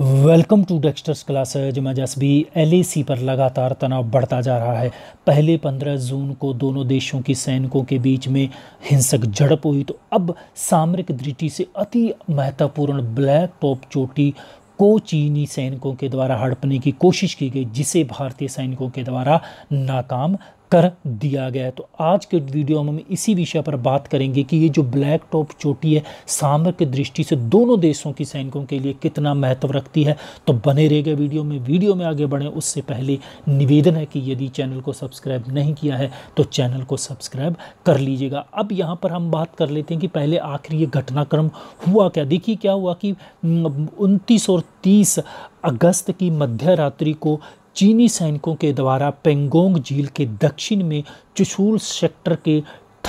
welcome to Dexters class है मैं जसबी L पर लगातार तनाव बढ़ता जा रहा है पहले 15 जून को दोनों देशों की सैनिकों के बीच में हिंसक झड़प हुई तो अब सामरिक दृष्टि से अति महत्वपूर्ण ब्लैक टॉप चोटी को चीनी सैनिकों के द्वारा हड़पने की कोशिश की गई जिसे भारतीय सैनिकों के द्वारा नाकाम कर दिया गया है तो आज के वीडियो में हम इसी विषय पर बात करेंगे कि ये जो ब्लैक टॉप चोटी है सामरिक दृष्टि से दोनों देशों की सैनिकों के लिए कितना महत्व रखती है तो बने रहेगा वीडियो में वीडियो में आगे बढ़ें उससे पहले निवेदन है कि यदि चैनल को सब्सक्राइब नहीं किया है तो चैनल को सब्सक्राइब कर लीजिएगा अब यहाँ पर हम बात कर लेते हैं कि पहले आखिर ये घटनाक्रम हुआ क्या देखिए क्या हुआ कि उनतीस और तीस अगस्त की मध्य रात्रि को चीनी सैनिकों के द्वारा पेंगोंग झील के दक्षिण में चुशूल सेक्टर के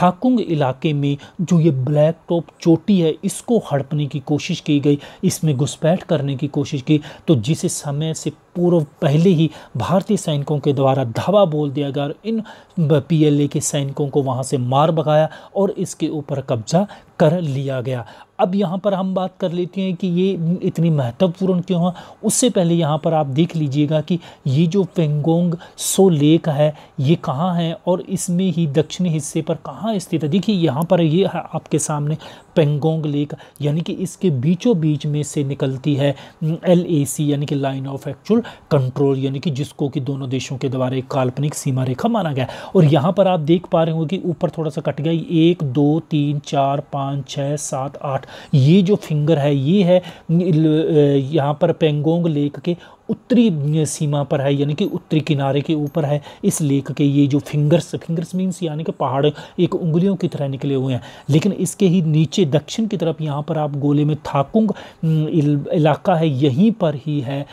थाकुंग इलाके में जो ये ब्लैक टॉप चोटी है इसको हड़पने की कोशिश की गई इसमें घुसपैठ करने की कोशिश की तो जिस समय से पूर्व पहले ही भारतीय सैनिकों के द्वारा धावा बोल दिया गया और इन पीएलए के सैनिकों को वहाँ से मार भगाया और इसके ऊपर कब्जा कर लिया गया अब यहाँ पर हम बात कर लेते हैं कि ये इतनी महत्वपूर्ण क्यों है उससे पहले यहाँ पर आप देख लीजिएगा कि ये जो पेंगोंग सो लेक है ये कहाँ है और इसमें ही दक्षिणी हिस्से पर कहाँ स्थित है देखिए यहाँ पर ये है आपके सामने पेंगोंग लेक यानी कि इसके बीचों बीच में से निकलती है एल यानी कि लाइन ऑफ एक्चुअल और कंट्रोल यानी कि जिसको कि दोनों देशों के द्वारा एक काल्पनिक सीमा रेखा माना गया और यहाँ पर आप देख पा रहे हो कि ऊपर थोड़ा सा कट गया एक दो तीन चार पाँच छः सात आठ ये जो फिंगर है ये है यहाँ पर पेंगोंग लेक के उत्तरी सीमा पर है यानी कि उत्तरी किनारे के ऊपर है इस लेक के ये जो फिंगर्स फिंगर्स मीन्स यानी कि पहाड़ एक उंगलियों की तरह निकले हुए हैं लेकिन इसके ही नीचे दक्षिण की तरफ यहाँ पर आप गोले में थाकुंग हम्म, इलाका है यहीं पर ही है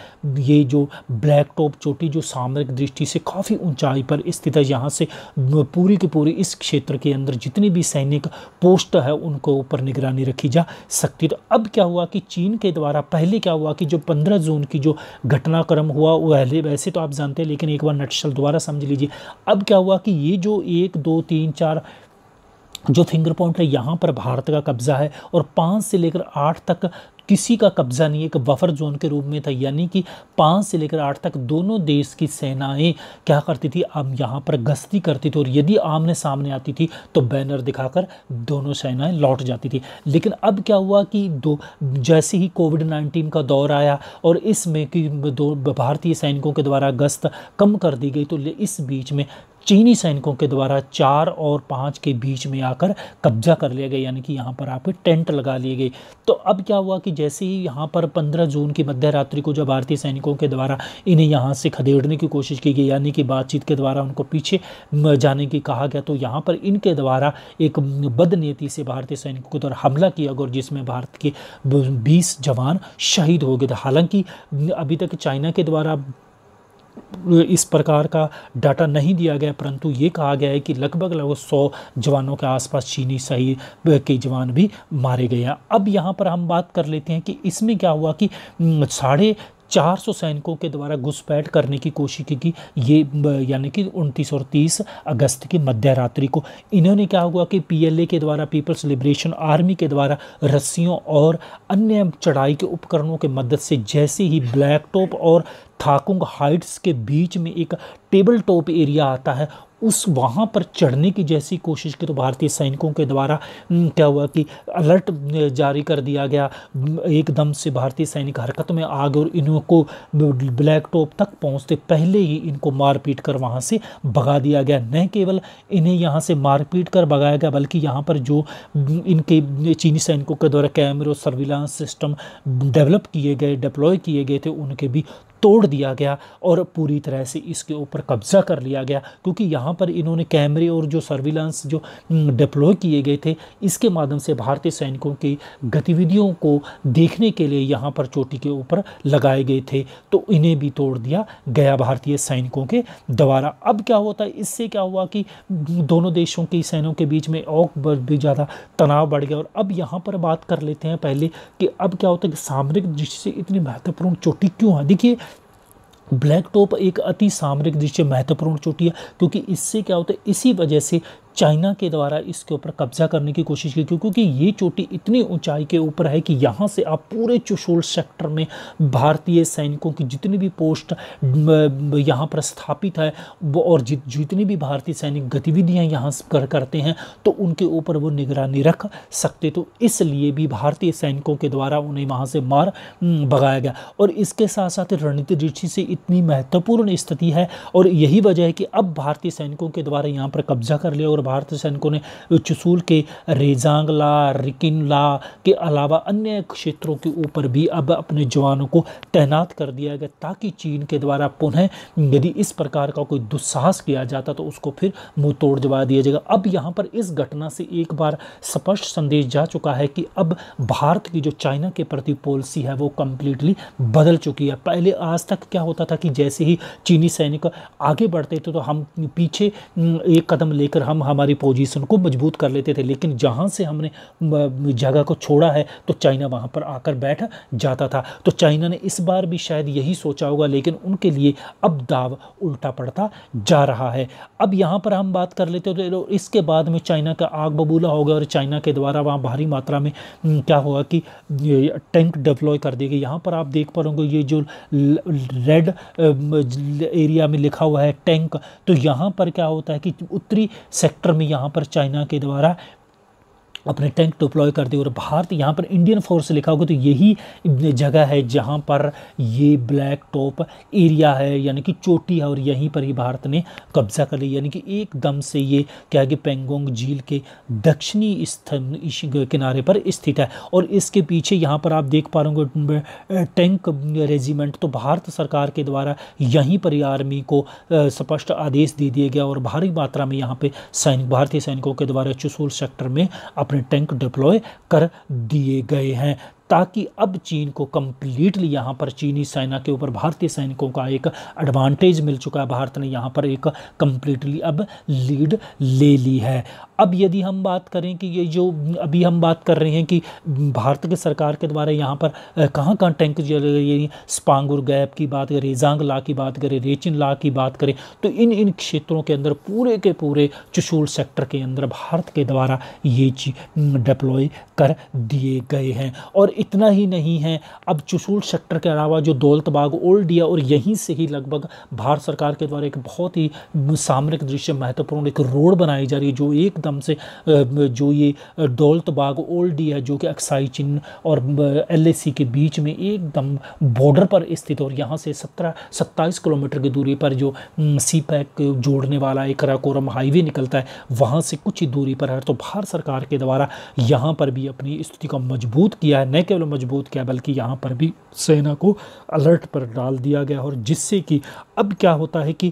ये जो ब्लैक टॉप चोटी जो सामरिक दृष्टि से काफ़ी ऊंचाई पर स्थित है यहाँ से पूरी की पूरी इस क्षेत्र के अंदर जितनी भी सैनिक पोस्ट है उनको ऊपर निगरानी रखी जा सकती तो अब क्या हुआ कि चीन के द्वारा पहले क्या हुआ कि जो पंद्रह जून की जो घटना कितना क्रम हुआ वहले वैसे तो आप जानते हैं लेकिन एक बार नटशल दोबारा समझ लीजिए अब क्या हुआ कि ये जो एक दो तीन चार जो फिंगर पॉइंट है यहाँ पर भारत का कब्ज़ा है और पाँच से लेकर आठ तक किसी का कब्ज़ा नहीं एक बफर जोन के रूप में था यानी कि पाँच से लेकर आठ तक दोनों देश की सेनाएं क्या करती थी अब यहाँ पर गश्ती करती थी और यदि आमने सामने आती थी तो बैनर दिखाकर दोनों सेनाएं लौट जाती थी लेकिन अब क्या हुआ कि दो जैसे ही कोविड नाइन्टीन का दौर आया और इसमें कि दो भारतीय सैनिकों के द्वारा गश्त कम कर दी गई तो इस बीच में चीनी सैनिकों के द्वारा चार और पाँच के बीच में आकर कब्जा कर लिया गया यानी कि यहाँ पर आप टेंट लगा लिए गए तो अब क्या हुआ कि जैसे ही यहाँ पर पंद्रह जून की रात्रि को जब भारतीय सैनिकों के द्वारा इन्हें यहाँ से खदेड़ने की कोशिश की गई यानी कि बातचीत के द्वारा उनको पीछे जाने की कहा गया तो यहाँ पर इनके द्वारा एक बदनीति से भारतीय सैनिकों के द्वारा हमला किया गया और जिसमें भारत के बीस जवान शहीद हो गए थे हालांकि अभी तक चाइना के द्वारा इस प्रकार का डाटा नहीं दिया गया परंतु ये कहा गया है कि लगभग लगभग सौ जवानों के आसपास चीनी सही के जवान भी मारे गए हैं अब यहाँ पर हम बात कर लेते हैं कि इसमें क्या हुआ कि साढ़े 400 सैनिकों के द्वारा घुसपैठ करने की कोशिश की ये यानी कि उनतीस और तीस अगस्त की मध्य रात्रि को इन्होंने क्या हुआ कि पीएलए के द्वारा पीपल्स लिबरेशन आर्मी के द्वारा रस्सियों और अन्य चढ़ाई के उपकरणों के मदद से जैसे ही ब्लैक टॉप और थाकुंग हाइट्स के बीच में एक टेबल टॉप एरिया आता है उस वहाँ पर चढ़ने की जैसी कोशिश की तो भारतीय सैनिकों के द्वारा क्या हुआ कि अलर्ट जारी कर दिया गया एकदम से भारतीय सैनिक हरकत में आ गए और इनको ब्लैक टॉप तक पहुँचते पहले ही इनको मारपीट कर वहाँ से भगा दिया गया न केवल इन्हें यहाँ से मारपीट कर भगाया गया बल्कि यहाँ पर जो इनके चीनी सैनिकों के द्वारा कैमरे और सर्विलांस सिस्टम डेवलप किए गए डिप्लॉय किए गए थे उनके भी तोड़ दिया गया और पूरी तरह से इसके ऊपर कब्जा कर लिया गया क्योंकि यहाँ पर इन्होंने कैमरे और जो सर्विलांस जो डिप्लॉय किए गए थे इसके माध्यम से भारतीय सैनिकों की गतिविधियों को देखने के लिए यहाँ पर चोटी के ऊपर लगाए गए थे तो इन्हें भी तोड़ दिया गया भारतीय सैनिकों के द्वारा अब क्या होता है इससे क्या हुआ कि दोनों देशों के सैनिकों के बीच में और भी ज़्यादा तनाव बढ़ गया और अब यहाँ पर बात कर लेते हैं पहले कि अब क्या होता है कि सामरिक दृष्टि से इतनी महत्वपूर्ण चोटी क्यों है देखिए ब्लैक टॉप एक अति सामरिक दृष्टि महत्वपूर्ण चोटी है क्योंकि इससे क्या होता है इसी वजह से चाइना के द्वारा इसके ऊपर कब्जा करने की कोशिश की क्योंकि ये चोटी इतनी ऊंचाई के ऊपर है कि यहाँ से आप पूरे चुशोल सेक्टर में भारतीय सैनिकों की जितनी भी पोस्ट यहाँ पर स्थापित है और जित जितनी भी भारतीय सैनिक गतिविधियाँ यहाँ कर करते हैं तो उनके ऊपर वो निगरानी रख सकते तो इसलिए भी भारतीय सैनिकों के द्वारा उन्हें वहाँ से मार भगाया गया और इसके साथ साथ रणनीति दृष्टि से इतनी महत्वपूर्ण स्थिति है और यही वजह है कि अब भारतीय सैनिकों के द्वारा यहाँ पर कब्जा कर लिया और भारत सैनिकों ने चसूल के रेजांगला रिकिनला के अलावा अन्य क्षेत्रों के ऊपर भी अब अपने जवानों को तैनात कर दिया गया ताकि चीन के द्वारा पुनः यदि इस प्रकार का कोई दुस्साहस किया जाता तो उसको फिर मुँह तोड़ जवाब दिया जाएगा अब यहाँ पर इस घटना से एक बार स्पष्ट संदेश जा चुका है कि अब भारत की जो चाइना के प्रति पॉलिसी है वो कम्प्लीटली बदल चुकी है पहले आज तक क्या होता था कि जैसे ही चीनी सैनिक आगे बढ़ते थे तो हम पीछे हम्म, एक कदम लेकर हम हम हमारी पोजीशन को मजबूत कर लेते थे लेकिन जहाँ से हमने जगह को छोड़ा है तो चाइना वहाँ पर आकर बैठ जाता था तो चाइना ने इस बार भी शायद यही सोचा होगा लेकिन उनके लिए अब दाव उल्टा पड़ता जा रहा है अब यहाँ पर हम बात कर लेते हैं तो इसके बाद में चाइना का आग बबूला हो गया और चाइना के द्वारा वहाँ भारी मात्रा में क्या हुआ कि टैंक डिप्लॉय कर दी गई यहाँ पर आप देख पा रहे ये जो रेड एरिया में लिखा हुआ है टैंक तो यहाँ पर क्या होता है कि उत्तरी सेक्टर स्पेक्ट्रम में यहाँ पर चाइना के द्वारा अपने टैंक डिप्लॉय कर दिए और भारत यहाँ पर इंडियन फोर्स लिखा होगा तो यही जगह है जहाँ पर ये ब्लैक टॉप एरिया है यानी कि चोटी है और यहीं पर ही भारत ने कब्जा कर लिया यानी कि एकदम से ये क्या है कि पेंगोंग झील के दक्षिणी किनारे पर स्थित है और इसके पीछे यहाँ पर आप देख पा रहे हो टैंक रेजिमेंट तो भारत सरकार के द्वारा यहीं पर आर्मी को स्पष्ट आदेश दे दिया गया और भारी मात्रा में यहाँ पर सैनिक भारतीय सैनिकों के द्वारा चुसूल सेक्टर में अपने टैंक डिप्लॉय कर दिए गए हैं ताकि अब चीन को कम्प्लीटली यहाँ पर चीनी सेना के ऊपर भारतीय सैनिकों का एक एडवांटेज मिल चुका है भारत ने यहाँ पर एक कम्प्लीटली अब लीड ले ली है अब यदि हम बात करें कि ये जो अभी हम बात कर रहे हैं कि भारत के सरकार के द्वारा यहाँ पर कहाँ कहाँ टैंक जल रही स्पांगुर गैप की बात करें रेजांग ला की बात करें रेचिन ला की बात करें तो इन इन क्षेत्रों के अंदर पूरे के पूरे चुशूल सेक्टर के अंदर भारत के द्वारा ये चीज डिप्लॉय कर दिए गए हैं और इतना ही नहीं है अब चुसूल सेक्टर के अलावा जो दौलतबाग ओल्डिया और यहीं से ही लगभग भारत सरकार के द्वारा एक बहुत ही सामरिक दृश्य महत्वपूर्ण एक रोड बनाई जा रही है जो एकदम से जो ये दौलतबाग ओल्डिया जो कि अक्साई चिन्ह और एल के बीच में एकदम बॉर्डर पर स्थित और यहाँ से सत्रह सत्ताईस किलोमीटर की दूरी पर जो सी पैक जोड़ने वाला एक कराकोरम हाईवे निकलता है वहाँ से कुछ ही दूरी पर है तो भारत सरकार के द्वारा यहाँ पर भी अपनी स्थिति को मजबूत किया है केवल मजबूत किया बल्कि यहाँ पर भी सेना को अलर्ट पर डाल दिया गया और जिससे कि अब क्या होता है कि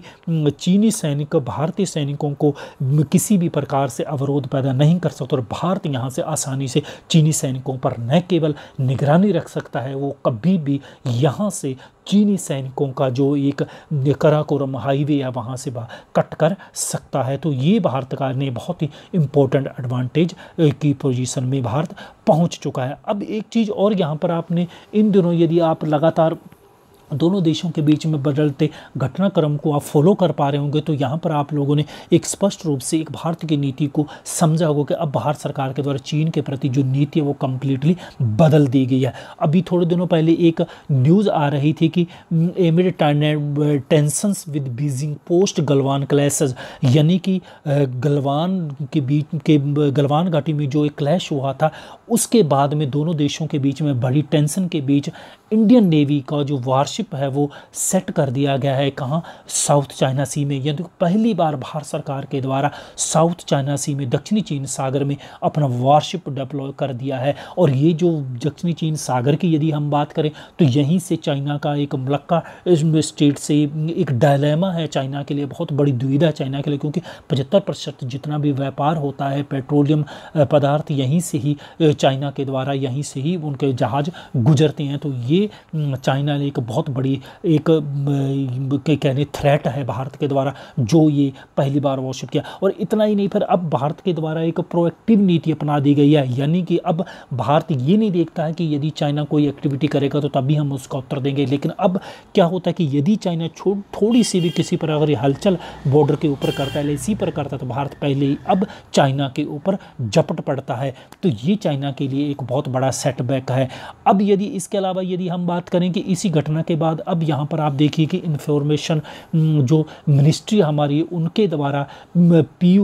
चीनी सैनिक भारतीय सैनिकों को किसी भी प्रकार से अवरोध पैदा नहीं कर सकता और भारत यहाँ से आसानी से चीनी सैनिकों पर न केवल निगरानी रख सकता है वो कभी भी यहाँ से चीनी सैनिकों का जो एक कराकोरम हाईवे है वहाँ से कट कर सकता है तो ये भारत का ने बहुत ही इम्पोर्टेंट एडवांटेज की पोजीशन में भारत पहुँच चुका है अब एक चीज़ और यहाँ पर आपने इन दिनों यदि आप लगातार दोनों देशों के बीच में बदलते घटनाक्रम को आप फॉलो कर पा रहे होंगे तो यहाँ पर आप लोगों ने एक स्पष्ट रूप से एक भारत की नीति को समझा होगा कि अब भारत सरकार के द्वारा चीन के प्रति जो नीति है वो कम्प्लीटली बदल दी गई है अभी थोड़े दिनों पहले एक न्यूज़ आ रही थी कि amid tension with Beijing post Galwan clash यानी कि गलवान के बीच के गलवान घाटी में जो एक क्लैश हुआ था उसके बाद में दोनों देशों के बीच में बड़ी टेंशन के बीच इंडियन नेवी का जो वारशिप है वो सेट कर दिया गया है कहाँ साउथ चाइना सी में यानी पहली बार भारत सरकार के द्वारा साउथ चाइना सी में दक्षिणी चीन सागर में अपना वारशिप डिप्लॉय कर दिया है और ये जो दक्षिणी चीन सागर की यदि हम बात करें तो यहीं से चाइना का एक मलक्का स्टेट से एक डायलेमा है चाइना के लिए बहुत बड़ी दुविधा है चाइना के लिए क्योंकि पचहत्तर प्रतिशत जितना भी व्यापार होता है पेट्रोलियम पदार्थ यहीं से ही चाइना के द्वारा यहीं से ही उनके जहाज़ गुजरते हैं तो ये ये चाइना ने एक बहुत बड़ी एक कहने थ्रेट है भारत के द्वारा जो ये पहली बार वॉशिप किया और इतना ही नहीं फिर अब भारत के द्वारा एक प्रोएक्टिव नीति अपना दी गई है यानी कि अब भारत ये नहीं देखता है कि यदि चाइना कोई एक्टिविटी करेगा तो तभी हम उसका उत्तर देंगे लेकिन अब क्या होता है कि यदि चाइना थोड़ी सी भी किसी पर अगर हलचल बॉर्डर के ऊपर करता है इसी पर करता है तो भारत पहले ही अब चाइना के ऊपर झपट पड़ता है तो ये चाइना के लिए एक बहुत बड़ा सेटबैक है अब यदि इसके अलावा यदि हम बात करें कि इसी घटना के बाद अब यहाँ पर आप देखिए कि इन्फॉर्मेशन हम्म, जो मिनिस्ट्री हमारी उनके द्वारा पी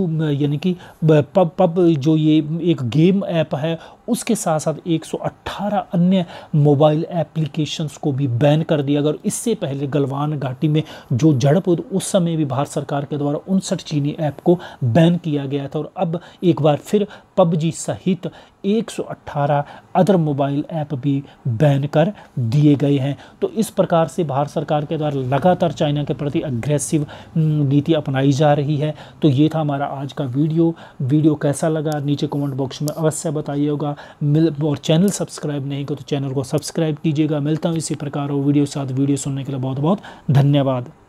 यानी कि पब पब जो ये एक गेम ऐप है उसके साथ साथ 118 अन्य मोबाइल एप्लीकेशंस को भी बैन कर दिया अगर इससे पहले गलवान घाटी में जो झड़प उस समय भी भारत सरकार के द्वारा उनसठ चीनी ऐप को बैन किया गया था और अब एक बार फिर पबजी सहित 118 अदर मोबाइल ऐप भी बैन कर दिए गए हैं तो इस प्रकार से भारत सरकार के द्वारा लगातार चाइना के प्रति अग्रेसिव नीति अपनाई जा रही है तो ये था हमारा आज का वीडियो वीडियो कैसा लगा नीचे कमेंट बॉक्स में अवश्य बताइएगा मिल और चैनल सब्सक्राइब नहीं कर तो चैनल को सब्सक्राइब कीजिएगा मिलता हूँ इसी प्रकार और वीडियो साथ वीडियो सुनने के लिए बहुत बहुत धन्यवाद